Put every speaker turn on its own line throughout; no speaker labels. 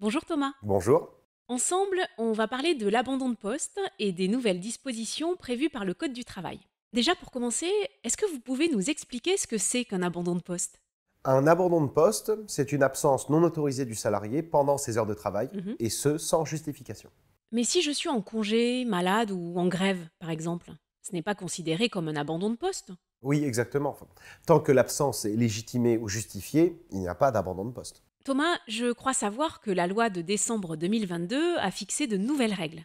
Bonjour Thomas. Bonjour. Ensemble, on va parler de l'abandon de poste et des nouvelles dispositions prévues par le Code du travail. Déjà pour commencer, est-ce que vous pouvez nous expliquer ce que c'est qu'un abandon de poste
un abandon de poste, c'est une absence non autorisée du salarié pendant ses heures de travail, mhm. et ce, sans justification.
Mais si je suis en congé, malade ou en grève, par exemple, ce n'est pas considéré comme un abandon de poste
Oui, exactement. Tant que l'absence est légitimée ou justifiée, il n'y a pas d'abandon de poste.
Thomas, je crois savoir que la loi de décembre 2022 a fixé de nouvelles règles.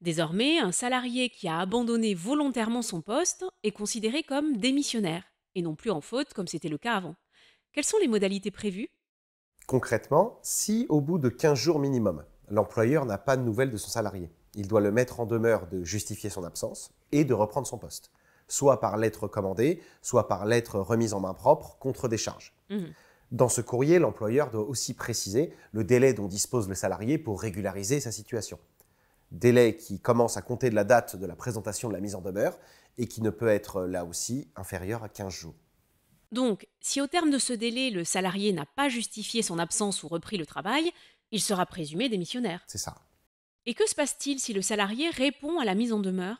Désormais, un salarié qui a abandonné volontairement son poste est considéré comme démissionnaire, et non plus en faute comme c'était le cas avant. Quelles sont les modalités prévues
Concrètement, si au bout de 15 jours minimum, l'employeur n'a pas de nouvelles de son salarié, il doit le mettre en demeure de justifier son absence et de reprendre son poste, soit par lettre commandée, soit par lettre remise en main propre contre des charges. Mmh. Dans ce courrier, l'employeur doit aussi préciser le délai dont dispose le salarié pour régulariser sa situation. Délai qui commence à compter de la date de la présentation de la mise en demeure et qui ne peut être là aussi inférieur à 15 jours.
Donc, si au terme de ce délai, le salarié n'a pas justifié son absence ou repris le travail, il sera présumé démissionnaire. C'est ça. Et que se passe-t-il si le salarié répond à la mise en demeure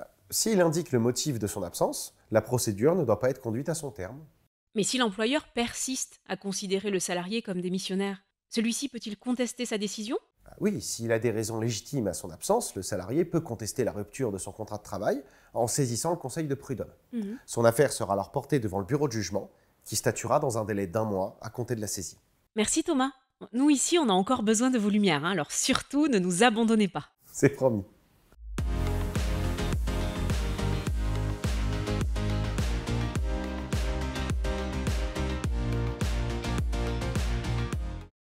euh, S'il indique le motif de son absence, la procédure ne doit pas être conduite à son terme.
Mais si l'employeur persiste à considérer le salarié comme démissionnaire, celui-ci peut-il contester sa décision
ah oui, s'il a des raisons légitimes à son absence, le salarié peut contester la rupture de son contrat de travail en saisissant le conseil de prud'homme. Mhm. Son affaire sera alors portée devant le bureau de jugement, qui statuera dans un délai d'un mois à compter de la saisie.
Merci Thomas. Nous ici, on a encore besoin de vos lumières, hein, alors surtout ne nous abandonnez pas.
C'est promis.